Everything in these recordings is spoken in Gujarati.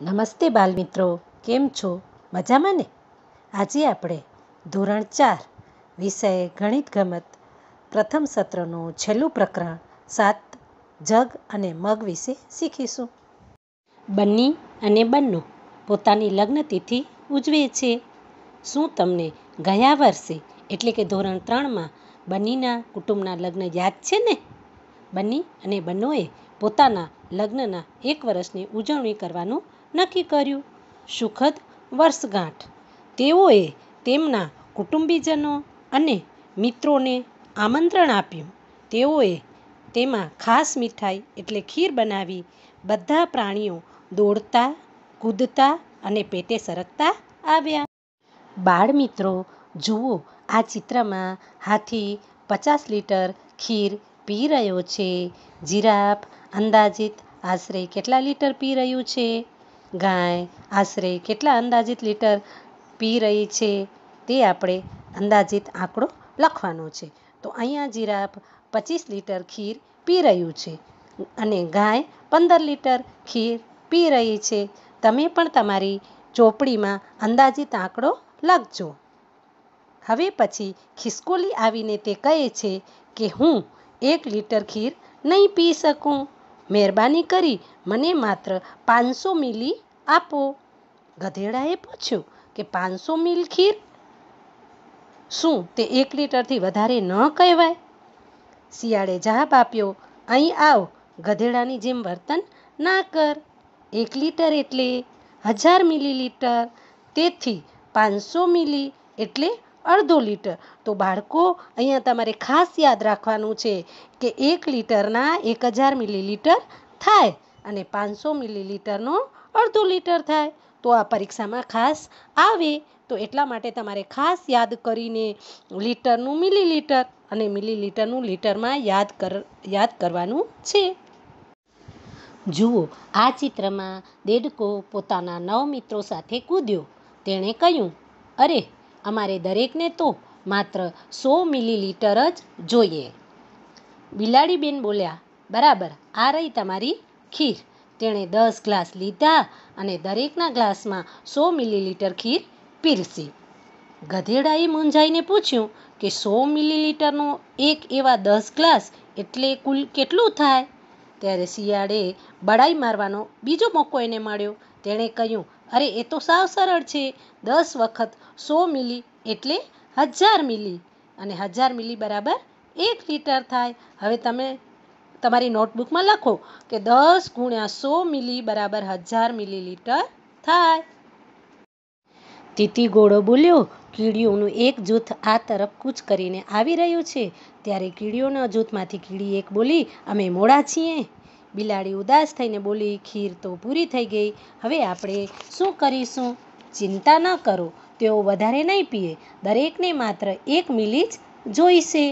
નમસ્તે બાલમિત્રો કેમ છો મજામાં ને આજે આપણે ધોરણ ચાર વિષય ગણિત ગમત પ્રથમ સત્રનું છેલ્લું પ્રકરણ સાત જગ અને મગ વિશે શીખીશું બન્ની અને બન્નો પોતાની લગ્ન તિથિ ઉજવે છે શું તમને ગયા વર્ષે એટલે કે ધોરણ ત્રણમાં બન્નીના કુટુંબના લગ્ન યાદ છે ને બન્ની અને બન્નોએ પોતાના લગ્નના એક વર્ષની ઉજવણી કરવાનું નક્કી કર્યું સુખદ વર્ષગાંઠ તેઓએ તેમના કુટુંબીજનો અને મિત્રોને આમંત્રણ આપ્યું તેઓએ તેમાં ખાસ મીઠાઈ એટલે ખીર બનાવી બધા પ્રાણીઓ દોડતા કૂદતા અને પેટે સરકતા આવ્યા બાળમિત્રો જુઓ આ ચિત્રમાં હાથી પચાસ લીટર ખીર પી રહ્યો છે જીરાફ અંદાજિત આશરે કેટલા લીટર પી રહ્યું છે ગાય આશરે કેટલા અંદાજિત લિટર પી રહી છે તે આપણે અંદાજિત આંકડો લખવાનો છે તો અહીંયા જીરાફ પચીસ લિટર ખીર પી રહ્યું છે અને ગાય પંદર લિટર ખીર પી રહી છે તમે પણ તમારી ચોપડીમાં અંદાજિત આંકડો લખજો હવે પછી ખિસકોલી આવીને તે કહે છે કે હું એક લિટર ખીર નહીં પી શકું મહેરબાની કરી મને માત્ર પાંચસો મિલી આપો ગધેડાએ પૂછ્યું કે પાંચસો મિલ ખીર શું તે એક લીટરથી વધારે ન કહેવાય શિયાળે જવાબ આપ્યો અહીં આવ ગધેડાની જેમ વર્તન ના કર એક લીટર એટલે હજાર મિલીલીટર તેથી પાંચસો મિલી એટલે અડધો લીટર તો બાળકો અહીંયા તમારે ખાસ યાદ રાખવાનું છે કે એક લીટરના એક હજાર મિલીલીટર થાય અને પાંચસો મિલીલીટરનો અડધો લીટર થાય તો આ પરીક્ષામાં ખાસ આવે તો એટલા માટે તમારે ખાસ યાદ કરીને લીટરનું મિલીલીટર અને મિલીલીટરનું લીટરમાં યાદ કર યાદ કરવાનું છે જુઓ આ ચિત્રમાં દેડકો પોતાના નવ મિત્રો સાથે કૂદ્યો તેણે કહ્યું અરે અમારે દરેકને તો માત્ર સો મિલીલીટર જ જોઈએ બિલાડીબેન બોલ્યા બરાબર આ રહી તમારી ખીર તેણે દસ ગ્લાસ લીધા અને દરેકના ગ્લાસમાં સો મિલીલીટર ખીર પીરસી ગધેડાએ મૂંઝાઈને પૂછ્યું કે સો મિલીલીટરનો એક એવા દસ ગ્લાસ એટલે કુલ કેટલું થાય ત્યારે શિયાળે બડાઈ મારવાનો બીજો મોકો એને મળ્યો તેણે કહ્યું અરે એ તો સાવ સરળ છે દસ વખત સો મિલી એટલે હજાર મિલી અને હજાર મિલી બરાબર એક લીટર થાય હવે તમે તમારી નોટબુકમાં લખો કે દસ ગુણ્યા સો મિલી બરાબર હજાર મિલીલીટર થાય તીતી ગોળો બોલ્યો કીડીઓનું એક જૂથ આ તરફ કૂચ કરીને આવી રહ્યું છે ત્યારે કીડીઓના જૂથમાંથી કીડી એક બોલી અમે મોડા છીએ બિલાડી ઉદાસ થઈને બોલી ખીર તો પૂરી થઈ ગઈ હવે આપણે શું કરીશું ચિંતા ન કરો તેઓ વધારે નહીં પીએ દરેકને માત્ર એક મિલી જ જોઈશે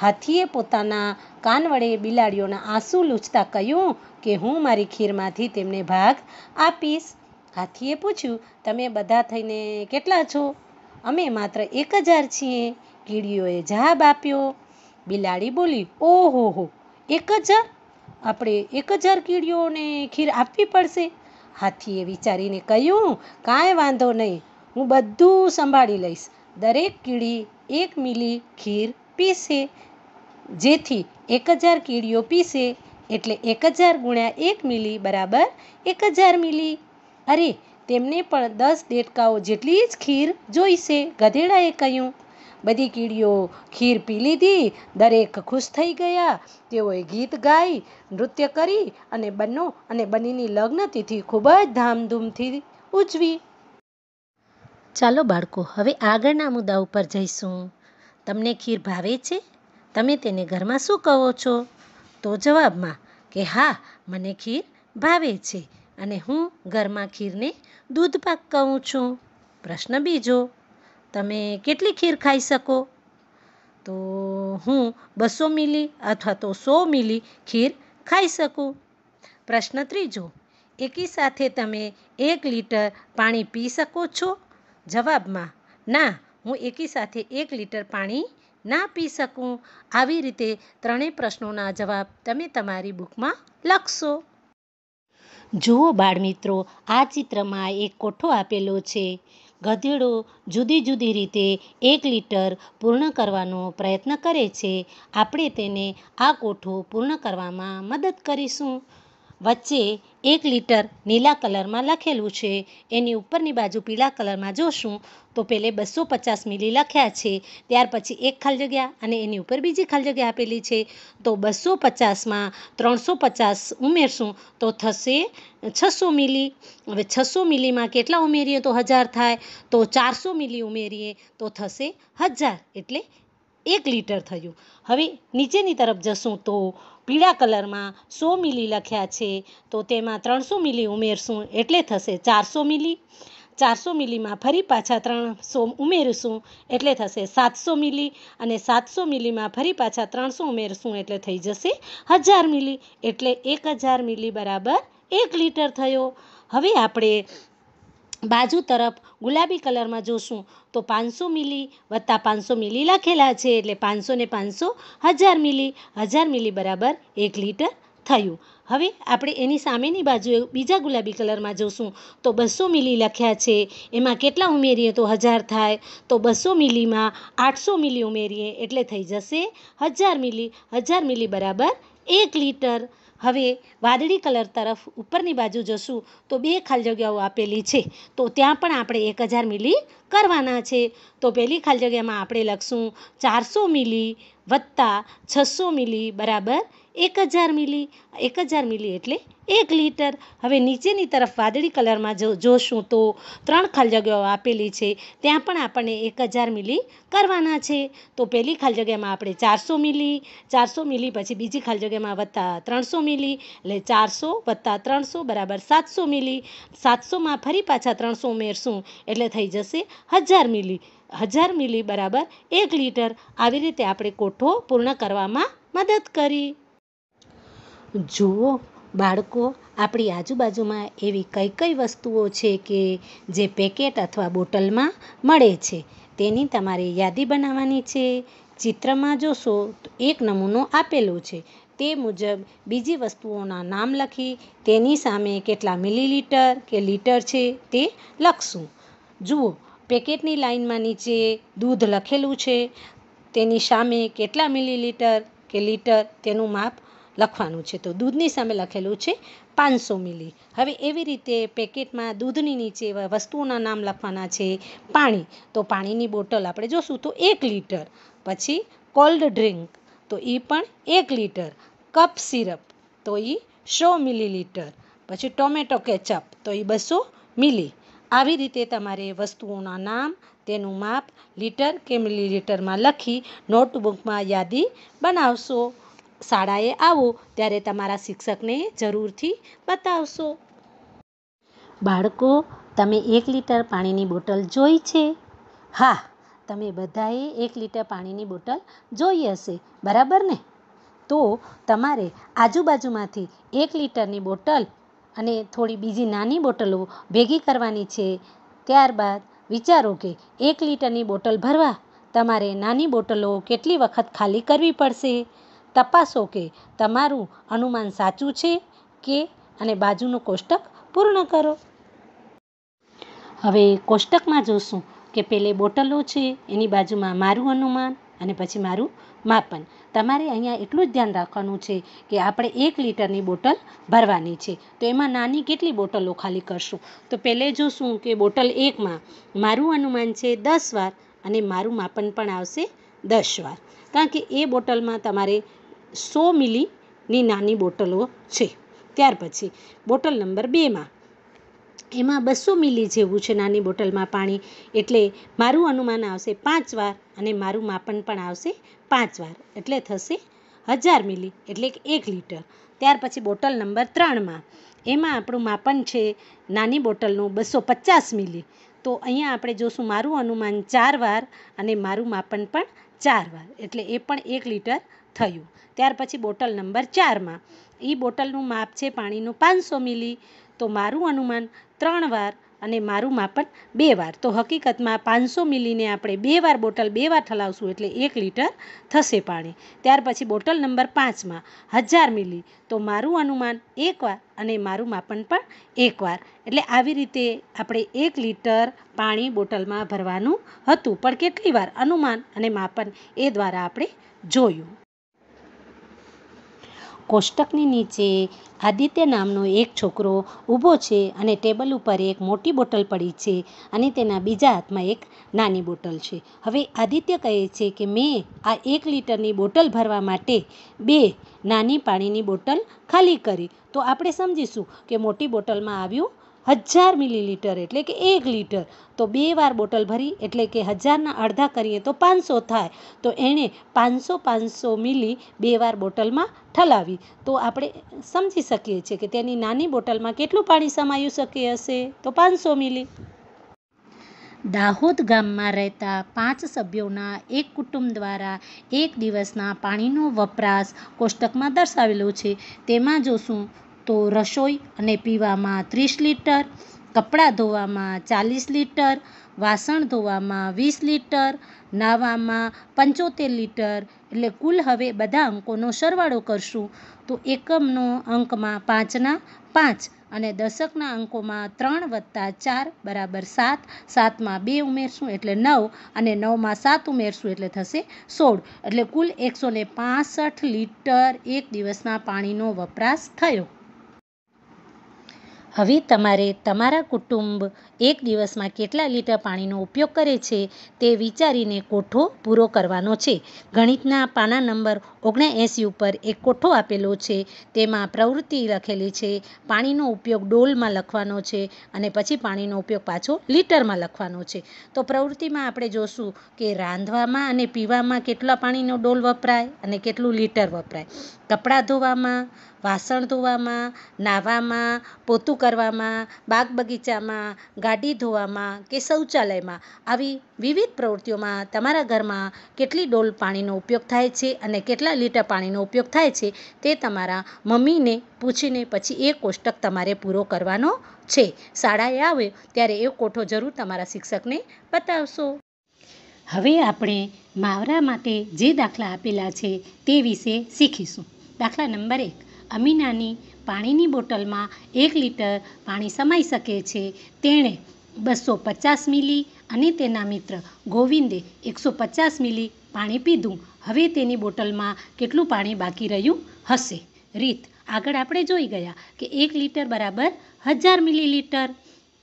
હાથીએ પોતાના કાન વડે બિલાડીઓના આંસુ લૂછતા કહ્યું કે હું મારી ખીરમાંથી તેમને ભાગ આપીશ હાથીએ પૂછ્યું તમે બધા થઈને કેટલા છો અમે માત્ર એક હજાર છીએ કીડીઓએ જવાબ આપ્યો બિલાડી બોલી ઓહો હો એક હજાર આપણે એક હજાર કીડીઓને ખીર આપવી પડશે હાથીએ વિચારીને કહ્યું કાંઈ વાંધો નહીં હું બધું સંભાળી લઈશ દરેક કીડી એક મિલી ખીર પીસે જેથી એક હજાર કીડીઓ પીસે એટલે એક હજાર ગુણ્યા એક મિલી બરાબર એક હજાર મિલી અરે તેમને પણ દસ દેડકાઓ જેટલી જ ખીર જોઈશે ગધેડાએ કહ્યું બધી કીડીઓ ખીર પી લીધી દરેક ખુશ થઈ ગયા તેઓએ ગીત ગાઈ નૃત્ય કરી અને બંનો અને બંનેની લગ્ન તિથિ ખૂબ જ ધામધૂમથી ઉજવી ચાલો બાળકો હવે આગળના મુદ્દા ઉપર જઈશું તમને ખીર ભાવે છે તમે તેને ઘરમાં શું કહો છો તો જવાબમાં કે હા મને ખીર ભાવે છે અને હું ઘરમાં ખીરને દૂધપાક કહું છું પ્રશ્ન બીજો તમે કેટલી ખીર ખાઈ શકો તો હું બસો મિલી અથવા તો સો મિલી ખીર ખાઈ શકું પ્રશ્ન ત્રીજો એકી સાથે તમે એક લીટર પાણી પી શકો છો જવાબમાં ના હું એકી સાથે એક લિટર પાણી ના પી શકું આવી રીતે ત્રણેય પ્રશ્નોના જવાબ તમે તમારી બુકમાં લખશો જુઓ બાળમિત્રો આ ચિત્રમાં એક કોઠો આપેલો છે ગધેડો જુદી જુદી રીતે એક લિટર પૂર્ણ કરવાનો પ્રયત્ન કરે છે આપણે તેને આ કોઠો પૂર્ણ કરવામાં મદદ કરીશું વચ્ચે એક લિટર નીલા કલરમાં લખેલું છે એની ઉપરની બાજુ પીળા કલરમાં જોશું તો પેલે બસો પચાસ મિલી લખ્યા છે ત્યાર પછી એક ખાલી જગ્યા અને એની ઉપર બીજી ખાલી જગ્યા આપેલી છે તો બસો પચાસમાં ત્રણસો પચાસ ઉમેરશું તો થશે છસો મિલી હવે છસો મિલીમાં કેટલા ઉમેરીએ તો હજાર થાય તો ચારસો મિલી ઉમેરીએ તો થશે હજાર એટલે એક લિટર થયું હવે નીચેની તરફ જશું તો પીળા કલરમાં સો મિલી લખ્યા છે તો તેમાં ત્રણસો મિલી ઉમેરશું એટલે થશે ચારસો મિલી ચારસો મિલીમાં ફરી પાછા ત્રણસો ઉમેરશું એટલે થશે સાતસો મિલી અને સાતસો મિલીમાં ફરી પાછા ત્રણસો ઉમેરશું એટલે થઈ જશે હજાર મિલી એટલે એક હજાર મિલી બરાબર એક લિટર થયો હવે આપણે બાજુ તરફ ગુલાબી કલરમાં જોશું તો પાંચસો મિલી વત્તા પાંચસો મિલી લખેલા છે એટલે પાંચસો ને પાંચસો હજાર મિલી હજાર મિલી બરાબર એક લીટર થયું હવે આપણે એની સામેની બાજુએ બીજા ગુલાબી કલરમાં જોશું તો બસો મિલી લખ્યા છે એમાં કેટલા ઉમેરીએ તો હજાર થાય તો બસો મિલીમાં આઠસો મિલી ઉમેરીએ એટલે થઈ જશે હજાર મિલી હજાર મિલી બરાબર એક લીટર હવે વાદળી કલર તરફ ઉપરની બાજુ જશું તો બે ખાલી જગ્યાઓ આપેલી છે તો ત્યાં પણ આપણે એક હજાર મિલી કરવાના છે તો પહેલી ખાલી જગ્યામાં આપણે લખશું ચારસો મિલી વત્તા છસો મિલી બરાબર એક હજાર મિલી એક હજાર મિલી એટલે એક લીટર હવે નીચેની તરફ વાદળી કલરમાં જો જોશું તો ત્રણ ખાલી જગ્યાઓ આપેલી છે ત્યાં પણ આપણને એક હજાર મિલી કરવાના છે તો પહેલી ખાલી જગ્યામાં આપણે ચારસો મિલી ચારસો મિલી પછી બીજી ખાલી જગ્યામાં વત્તા ત્રણસો મિલી એટલે ચારસો વત્તા ત્રણસો બરાબર સાતસો મિલી સાતસોમાં ફરી પાછા ત્રણસો ઉમેરશું એટલે થઈ જશે હજાર મિલી હજાર મિલી બરાબર એક લીટર આવી રીતે આપણે કોઠો પૂર્ણ કરવામાં મદદ કરી જુઓ બાળકો આપણી આજુબાજુમાં એવી કઈ કઈ વસ્તુઓ છે કે જે પેકેટ અથવા બોટલમાં મળે છે તેની તમારે યાદી બનાવવાની છે ચિત્રમાં જોશો તો એક નમૂનો આપેલો છે તે મુજબ બીજી વસ્તુઓના નામ લખી તેની સામે કેટલા મિલીલીટર કે લીટર છે તે લખશું જુઓ પેકેટની લાઇનમાં નીચે દૂધ લખેલું છે તેની સામે કેટલા મિલીલીટર કે લિટર તેનું માપ લખવાનું છે તો દૂધની સામે લખેલું છે પાંચસો મિલી હવે એવી રીતે પેકેટમાં દૂધની નીચે વસ્તુઓના નામ લખવાના છે પાણી તો પાણીની બોટલ આપણે જોશું તો એક લીટર પછી કોલ્ડ ડ્રિંક તો એ પણ એક લીટર કપ સિરપ તો એ સો મિલી મિલીલીટર પછી ટોમેટો કેચઅપ તો એ બસો મિલી આવી રીતે તમારે વસ્તુઓના નામ તેનું માપ લિટર કે મિલીલીટરમાં લખી નોટબુકમાં યાદી બનાવશો શાળાએ આવો ત્યારે તમારા શિક્ષકને જરૂરથી બતાવશો બાળકો તમે એક લિટર પાણીની બોટલ જોઈ છે હા તમે બધાએ એક લિટર પાણીની બોટલ જોઈ હશે બરાબર ને તો તમારે આજુબાજુમાંથી એક લિટરની બોટલ અને થોડી બીજી નાની બોટલો ભેગી કરવાની છે ત્યારબાદ વિચારો કે એક લિટરની બોટલ ભરવા તમારે નાની બોટલો કેટલી વખત ખાલી કરવી પડશે તપાસો કે તમારું અનુમાન સાચું છે કે અને બાજુનું કોષ્ટક પૂર્ણ કરો હવે કોષ્ટકમાં જોશું કે પેલે બોટલો છે એની બાજુમાં મારું અનુમાન અને પછી મારું માપન તમારે અહીંયા એટલું જ ધ્યાન રાખવાનું છે કે આપણે એક લિટરની બોટલ ભરવાની છે તો એમાં નાની કેટલી બોટલો ખાલી કરશું તો પહેલે જોશું કે બોટલ એકમાં મારું અનુમાન છે દસ વાર અને મારું માપન પણ આવશે દસ વાર કારણ કે એ બોટલમાં તમારે સો મિલીની નાની બોટલો છે ત્યાર પછી બોટલ નંબર બેમાં એમાં બસો મિલી જેવું છે નાની બોટલમાં પાણી એટલે મારું અનુમાન આવશે પાંચ વાર અને મારું માપન પણ આવશે પાંચ વાર એટલે થશે હજાર મિલી એટલે કે એક લીટર ત્યાર પછી બોટલ નંબર ત્રણમાં એમાં આપણું માપન છે નાની બોટલનું બસો પચાસ મિલી તો અહીંયા આપણે જોશું મારું અનુમાન ચાર વાર અને મારું માપન પણ ચાર વાર એટલે એ પણ એક લીટર થયું ત્યાર પછી બોટલ નંબર ચારમાં એ બોટલનું માપ છે પાણીનું પાંચસો મિલી તો મારું અનુમાન ત્રણ વાર અને મારું માપન બે વાર તો હકીકતમાં પાંચસો મિલીને આપણે બે વાર બોટલ બે વાર ઠલાવશું એટલે એક લીટર થશે પાણી ત્યાર પછી બોટલ નંબર પાંચમાં હજાર મિલી તો મારું અનુમાન એક વાર અને મારું માપન પણ એક વાર એટલે આવી રીતે આપણે એક લીટર પાણી બોટલમાં ભરવાનું હતું પણ કેટલી વાર અનુમાન અને માપન એ દ્વારા આપણે જોયું કોષ્ટકની નીચે આદિત્ય નામનો એક છોકરો ઊભો છે અને ટેબલ ઉપર એક મોટી બોટલ પડી છે અને તેના બીજા હાથમાં એક નાની બોટલ છે હવે આદિત્ય કહે છે કે મેં આ એક લિટરની બોટલ ભરવા માટે બે નાની પાણીની બોટલ ખાલી કરી તો આપણે સમજીશું કે મોટી બોટલમાં આવ્યું હજાર મિલીલીટર એટલે કે એક લિટર તો બે વાર બોટલ ભરી એટલે કે હજારના અડધા કરીએ તો પાંચસો થાય તો એણે પાંચસો પાંચસો મિલી બે વાર બોટલમાં ઠલાવી તો આપણે સમજી શકીએ છીએ કે તેની નાની બોટલમાં કેટલું પાણી સમાયું શકે હશે તો પાંચસો મિલી દાહોદ ગામમાં રહેતા પાંચ સભ્યોના એક કુટુંબ દ્વારા એક દિવસના પાણીનો વપરાશ કોષ્ટકમાં દર્શાવેલો છે તેમાં જોશું તો રસોઈ અને પીવામાં ત્રીસ લિટર કપડાં ધોવામાં ચાલીસ લિટર વાસણ ધોવામાં વીસ લિટર નહાવામાં પંચોતેર લિટર એટલે કુલ હવે બધા અંકોનો સરવાળો કરશું તો એકમનો અંકમાં પાંચના પાંચ અને દશકના અંકોમાં ત્રણ વત્તા ચાર બરાબર સાત સાતમાં બે ઉમેરશું એટલે નવ અને નવમાં સાત ઉમેરશું એટલે થશે સોળ એટલે કુલ એકસો ને પાસઠ લિટર એક દિવસના પાણીનો વપરાશ થયો હવે તમારે તમારા કુટુંબ એક દિવસમાં કેટલા લિટર પાણીનો ઉપયોગ કરે છે તે વિચારીને કોઠો પૂરો કરવાનો છે ગણિતના પાના નંબર ઓગણએંસી ઉપર એક કોઠો આપેલો છે તેમાં પ્રવૃત્તિ લખેલી છે પાણીનો ઉપયોગ ડોલમાં લખવાનો છે અને પછી પાણીનો ઉપયોગ પાછો લિટરમાં લખવાનો છે તો પ્રવૃત્તિમાં આપણે જોશું કે રાંધવામાં અને પીવામાં કેટલા પાણીનો ડોલ વપરાય અને કેટલું લિટર વપરાય કપડાં ધોવામાં વાસણ ધોવામાં નાહવામાં પોતું કરવામાં બાગ બગીચામાં ગાડી ધોવામાં કે શૌચાલયમાં આવી વિવિધ પ્રવૃત્તિઓમાં તમારા ઘરમાં કેટલી ડોલ પાણીનો ઉપયોગ થાય છે અને કેટલા કેટલા લીટર પાણીનો ઉપયોગ થાય છે તે તમારા મમ્મીને પૂછીને પછી એ કોષ્ટક તમારે પૂરો કરવાનો છે શાળાએ આવે ત્યારે એ કોઠો જરૂર તમારા શિક્ષકને બતાવશો હવે આપણે માવરા માટે જે દાખલા આપેલા છે તે વિશે શીખીશું દાખલા નંબર એક અમીનાની પાણીની બોટલમાં એક લીટર પાણી સમાઈ શકે છે તેણે બસો પચાસ મિલી અને તેના મિત્ર ગોવિંદે એકસો પચાસ મિલી પાણી પીધું હવે તેની બોટલમાં કેટલું પાણી બાકી રહ્યું હશે રીત આગળ આપણે જોઈ ગયા કે એક લિટર બરાબર હજાર મિલીલીટર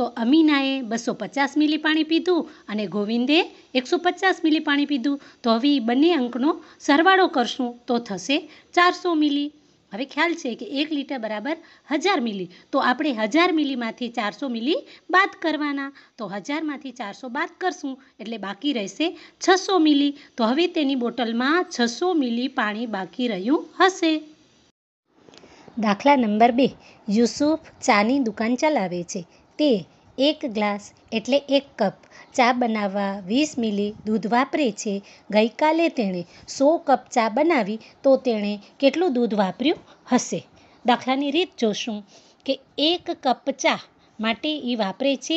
તો અમીનાએ બસો પચાસ મિલી પાણી પીધું અને ગોવિંદે એકસો પચાસ મિલી પાણી પીધું તો હવે બંને અંકનો સરવાળો કરશું તો થશે ચારસો મિલી હવે ખ્યાલ છે કે એક લીટર બરાબર હજાર મિલી તો આપણે હજાર મિલીમાંથી ચારસો મિલી બાદ કરવાના તો હજારમાંથી ચારસો બાદ કરશું એટલે બાકી રહેશે છસો મિલી તો હવે તેની બોટલમાં છસો મિલી પાણી બાકી રહ્યું હશે દાખલા નંબર બે યુસુફ ચાની દુકાન ચલાવે છે તે એક ગ્લાસ એટલે એક કપ ચા બનાવવા વીસ મિલી દૂધ વાપરે છે ગઈકાલે તેણે સો કપ ચા બનાવી તો તેણે કેટલું દૂધ વાપર્યું હશે દાખલાની રીત જોશું કે એક કપ ચા માટે એ વાપરે છે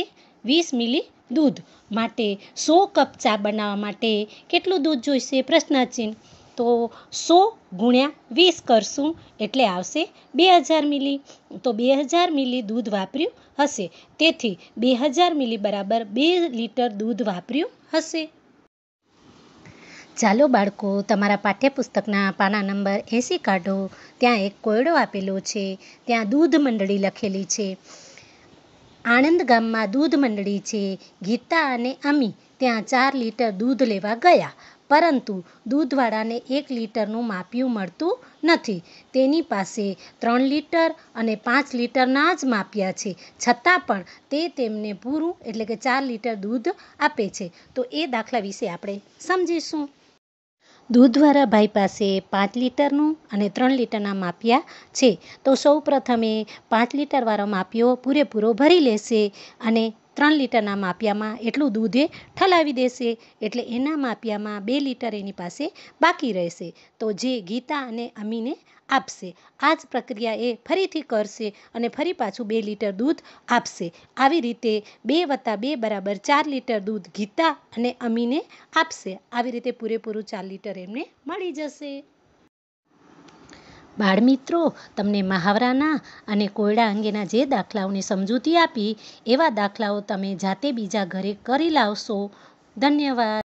વીસ મિલી દૂધ માટે સો કપ ચા બનાવવા માટે કેટલું દૂધ જોઈશે પ્રશ્નચિહ્ન તો સો ગુણ્યા વીસ કરશું એટલે આવશે બે હજાર મિલી તો બે હજાર મિલી દૂધ વાપર્યું હશે તેથી બે હજાર મિલી બરાબર બે લીટર દૂધ વાપર્યું હશે ચાલો બાળકો તમારા પાઠ્યપુસ્તકના પાના નંબર એંસી કાઢો ત્યાં એક કોયડો આપેલો છે ત્યાં દૂધ મંડળી લખેલી છે આણંદ ગામમાં દૂધ મંડળી છે ગીતા અને અમી ત્યાં ચાર લીટર દૂધ લેવા ગયા પરંતુ દૂધવાળાને એક લિટરનું માપ્યું મળતું નથી તેની પાસે ત્રણ લિટર અને પાંચ લિટરના જ માપ્યા છે છતાં પણ તે તેમને પૂરું એટલે કે ચાર લિટર દૂધ આપે છે તો એ દાખલા વિશે આપણે સમજીશું દૂધવાળા ભાઈ પાસે પાંચ લીટરનું અને ત્રણ લીટરના માપ્યા છે તો સૌ પ્રથમે પાંચ લીટરવાળો માપ્યો પૂરેપૂરો ભરી લેશે અને ત્રણ લિટરના માપિયામાં એટલું દૂધ એ ઠલાવી દેશે એટલે એના માપિયામાં બે લિટર એની પાસે બાકી રહેશે તો જે ગીતા અને અમીને આપશે આ જ પ્રક્રિયા એ ફરીથી કરશે અને ફરી પાછું બે લિટર દૂધ આપશે આવી રીતે બે વત્તા બે બરાબર ચાર લિટર દૂધ ગીતા અને અમીને આપશે આવી રીતે પૂરેપૂરું ચાર લિટર એમને મળી જશે બાળમિત્રો તમને મહાવરાના અને કોયડા અંગેના જે દાખલાઓની સમજૂતી આપી એવા દાખલાઓ તમે જાતે બીજા ઘરે કરી લાવશો ધન્યવાદ